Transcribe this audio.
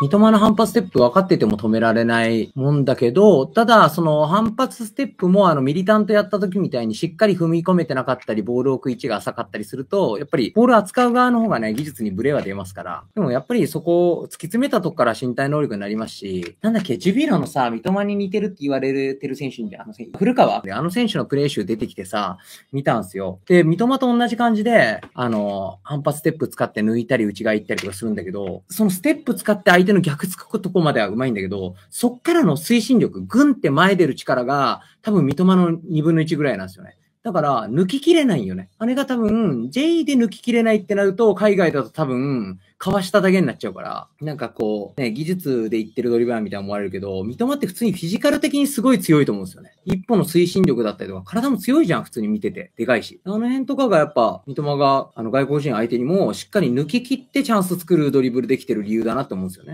三笘の反発ステップ分かってても止められないもんだけど、ただ、その反発ステップもあのミリタントやった時みたいにしっかり踏み込めてなかったり、ボールを置く位置が浅かったりすると、やっぱりボール扱う側の方がね、技術にブレは出ますから。でもやっぱりそこを突き詰めたとこから身体能力になりますし、なんだっけ、ジュビロのさ、三笘に似てるって言われてる選手に、あの選手、古川で、あの選手のプレー集出てきてさ、見たんすよ。で、三笘と同じ感じで、あの、反発ステップ使って抜いたり、内側行ったりとかするんだけど、そのステップ使って相相手の逆つくとこまではうまいんだけど、そっからの推進力、ぐんって前出る力が、多分三笘の2分の1ぐらいなんですよね。だから、抜ききれないよね。あれが多分、J で抜ききれないってなると、海外だと多分、かわしただけになっちゃうから、なんかこう、ね、技術で言ってるドリラーみたいに思われるけど、三笘って普通にフィジカル的にすごい強いと思うんですよね。一歩の推進力だったりとか、体も強いじゃん、普通に見てて。でかいし。あの辺とかがやっぱ、三笘が、あの、外国人相手にも、しっかり抜き切ってチャンス作るドリブルできてる理由だなって思うんですよね。